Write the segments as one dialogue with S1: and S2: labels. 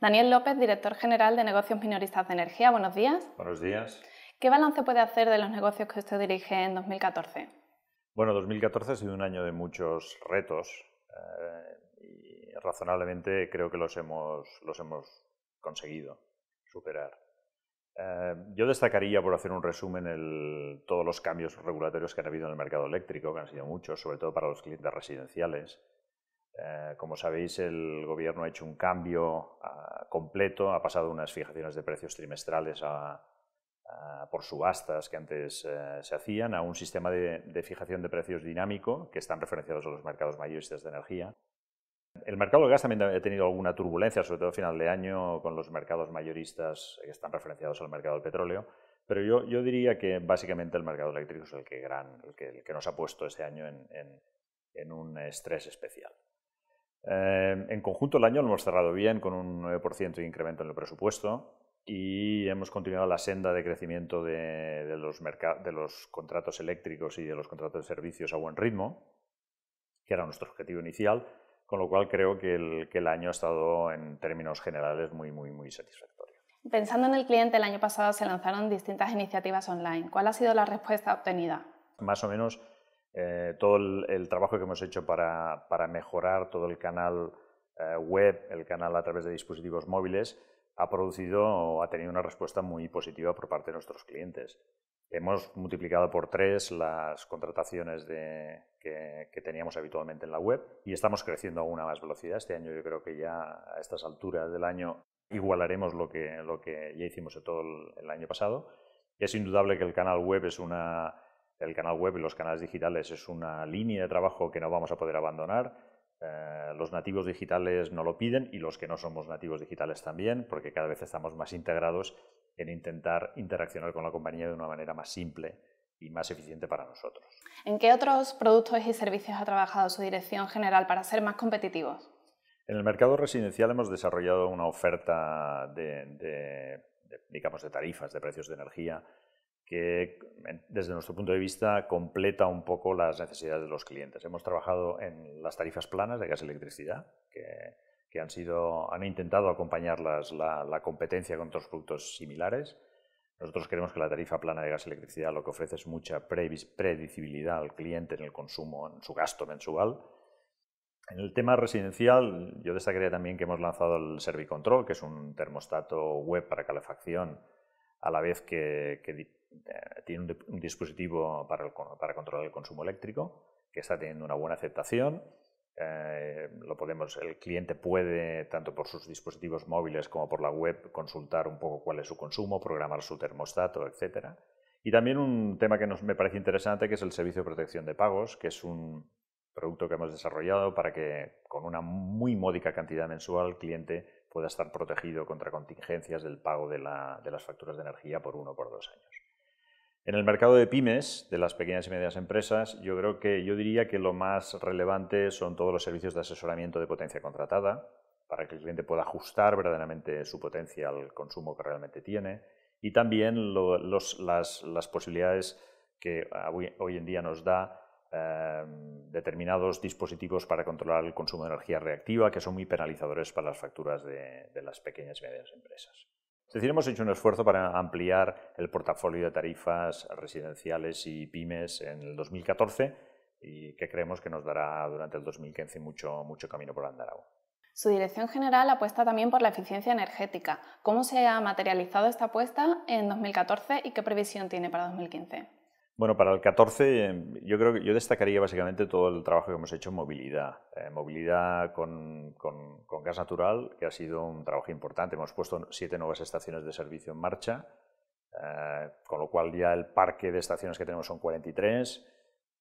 S1: Daniel López, director general de Negocios Minoristas de Energía, buenos días.
S2: Buenos días.
S1: ¿Qué balance puede hacer de los negocios que usted dirige en 2014?
S2: Bueno, 2014 ha sido un año de muchos retos eh, y razonablemente creo que los hemos, los hemos conseguido superar. Eh, yo destacaría, por hacer un resumen, todos los cambios regulatorios que han habido en el mercado eléctrico, que han sido muchos, sobre todo para los clientes residenciales eh, como sabéis, el gobierno ha hecho un cambio ah, completo, ha pasado unas fijaciones de precios trimestrales a, por subastas que antes eh, se hacían a un sistema de, fijación de precios dinámico que están referenciados a los mercados mayoristas de energía. El mercado del gas también ha tenido alguna turbulencia, sobre todo a final de año, con los mercados mayoristas que están referenciados al mercado del petróleo. Pero yo, yo diría que básicamente el mercado eléctrico es el que, gran, el que, nos ha puesto este año en un estrés especial. Eh, en conjunto el año lo hemos cerrado bien, con un 9% de incremento en el presupuesto y hemos continuado la senda de crecimiento de, los contratos eléctricos y de los contratos de servicios a buen ritmo, que era nuestro objetivo inicial, con lo cual creo que el, año ha estado en términos generales muy, muy, muy satisfactorio.
S1: Pensando en el cliente, el año pasado se lanzaron distintas iniciativas online. ¿Cuál ha sido la respuesta obtenida?
S2: Más o menos eh, todo el, trabajo que hemos hecho para, mejorar todo el canal eh, web, el canal a través de dispositivos móviles, ha producido o ha tenido una respuesta muy positiva por parte de nuestros clientes. Hemos multiplicado por tres las contrataciones de, que, teníamos habitualmente en la web y estamos creciendo a más velocidad. Este año yo creo que ya a estas alturas del año igualaremos lo que, lo que ya hicimos todo el año pasado. Es indudable que el canal web es una, el canal web y los canales digitales es una línea de trabajo que no vamos a poder abandonar. Eh, los nativos digitales no lo piden y los que no somos nativos digitales también, porque cada vez estamos más integrados en intentar interaccionar con la compañía de una manera más simple y más eficiente para nosotros.
S1: ¿En qué otros productos y servicios ha trabajado su dirección general para ser más competitivos?
S2: En el mercado residencial hemos desarrollado una oferta de tarifas, de precios de energía que desde nuestro punto de vista completa un poco las necesidades de los clientes. Hemos trabajado en las tarifas planas de gas y electricidad, que, han, sido, han intentado acompañar la, competencia con otros productos similares. Nosotros creemos que la tarifa plana de gas y electricidad lo que ofrece es mucha predecibilidad al cliente en el consumo, en su gasto mensual. En el tema residencial, yo destacaría también que hemos lanzado el Servicontrol, que es un termostato web para calefacción, a la vez que eh, tiene un, dispositivo para, controlar el consumo eléctrico que está teniendo una buena aceptación. Eh, el cliente puede, tanto por sus dispositivos móviles como por la web, consultar un poco cuál es su consumo, programar su termostato, etc. Y también un tema que nos, me parece interesante, que es el servicio de protección de pagos, que es un producto que hemos desarrollado para que con una muy módica cantidad mensual el cliente pueda estar protegido contra contingencias del pago de, de las facturas de energía por uno o por dos años. En el mercado de pymes, de las pequeñas y medianas empresas, yo creo que yo diría que lo más relevante son todos los servicios de asesoramiento de potencia contratada, para que el cliente pueda ajustar verdaderamente su potencia al consumo que realmente tiene, y también las, posibilidades que ah, hoy, en día nos da em, determinados dispositivos para controlar el consumo de energía reactiva, que son muy penalizadores para las facturas de, de las pequeñas y medianas empresas. Es decir, hemos hecho un esfuerzo para ampliar el portafolio de tarifas residenciales y pymes en el 2014 y que creemos que nos dará durante el 2015 mucho, mucho camino por andar aún.
S1: Su dirección general apuesta también por la eficiencia energética. ¿Cómo se ha materializado esta apuesta en 2014 y qué previsión tiene para 2015?
S2: Bueno, para el 14 yo creo que yo destacaría básicamente todo el trabajo que hemos hecho en movilidad, eh, movilidad con, con, gas natural, que ha sido un trabajo importante. Hemos puesto siete nuevas estaciones de servicio en marcha, eh, con lo cual ya el parque de estaciones que tenemos son 43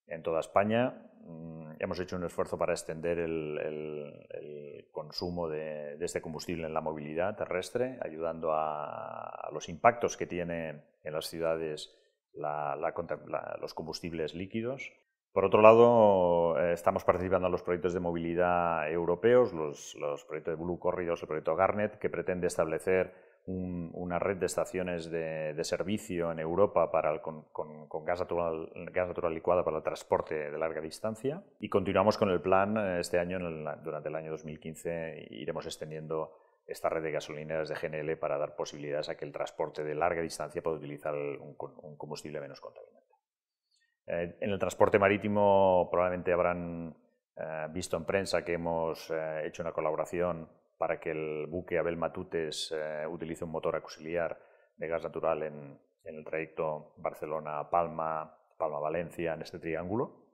S2: en toda España. Mm, hemos hecho un esfuerzo para extender el, consumo de, este combustible en la movilidad terrestre, ayudando a, a los impactos que tiene en las ciudades los combustibles líquidos. Por otro lado, eh, estamos participando en los proyectos de movilidad europeos, los, proyectos de Blue Corridors, el proyecto Garnet, que pretende establecer una red de estaciones de, servicio en Europa para el, con, gas, natural, gas, natural, licuado para el transporte de larga distancia. Y continuamos con el plan eh, este año, durante el año 2015, iremos extendiendo esta red de gasolineras de GNL para dar posibilidades a que el transporte de larga distancia pueda utilizar un, combustible menos contaminante. Eh, en el transporte marítimo probablemente habrán eh, visto en prensa que hemos eh, hecho una colaboración para que el buque Abel Matutes utilice un motor auxiliar de gas natural en, en el trayecto Barcelona-Palma, Palma-Valencia, en este triángulo.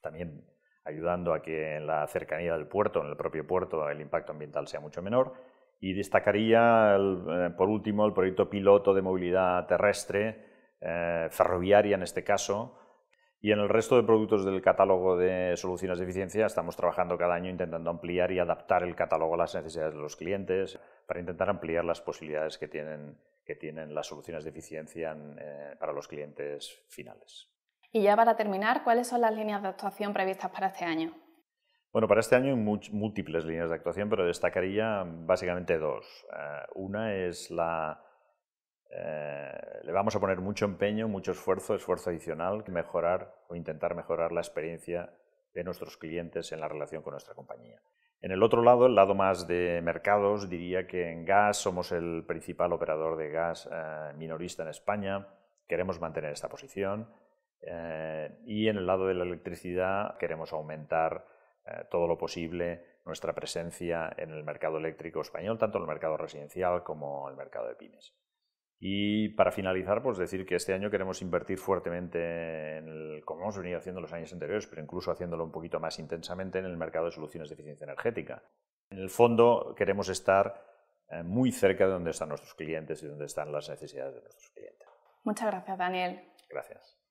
S2: También ayudando a que en la cercanía del puerto, en el propio puerto, el impacto ambiental sea mucho menor y destacaría, eh, por último, el proyecto piloto de movilidad terrestre, eh, ferroviaria en este caso, y en el resto de productos del catálogo de soluciones de eficiencia estamos trabajando cada año intentando ampliar y adaptar el catálogo a las necesidades de los clientes para intentar ampliar las posibilidades que tienen, que tienen las soluciones de eficiencia eh, para los clientes finales.
S1: Y ya para terminar, ¿cuáles son las líneas de actuación previstas para este
S2: año? Bueno, para este año hay múltiples líneas de actuación, pero destacaría básicamente dos. Eh, una es la... Eh, le vamos a poner mucho empeño, mucho esfuerzo, esfuerzo adicional, mejorar o intentar mejorar la experiencia de nuestros clientes en la relación con nuestra compañía. En el otro lado, el lado más de mercados, diría que en gas somos el principal operador de gas eh, minorista en España, queremos mantener esta posición y en el lado de la electricidad queremos aumentar eh, todo lo posible nuestra presencia en el mercado eléctrico español, tanto en el mercado residencial como en el mercado de pymes. Y para finalizar, pues decir que este año queremos invertir fuertemente, en como hemos venido haciendo los años anteriores, pero incluso haciéndolo un poquito más intensamente en el mercado de soluciones de eficiencia energética. En el fondo queremos estar eh, muy cerca de donde están nuestros clientes y donde están las necesidades de nuestros clientes. Muchas gracias, Daniel. Gracias.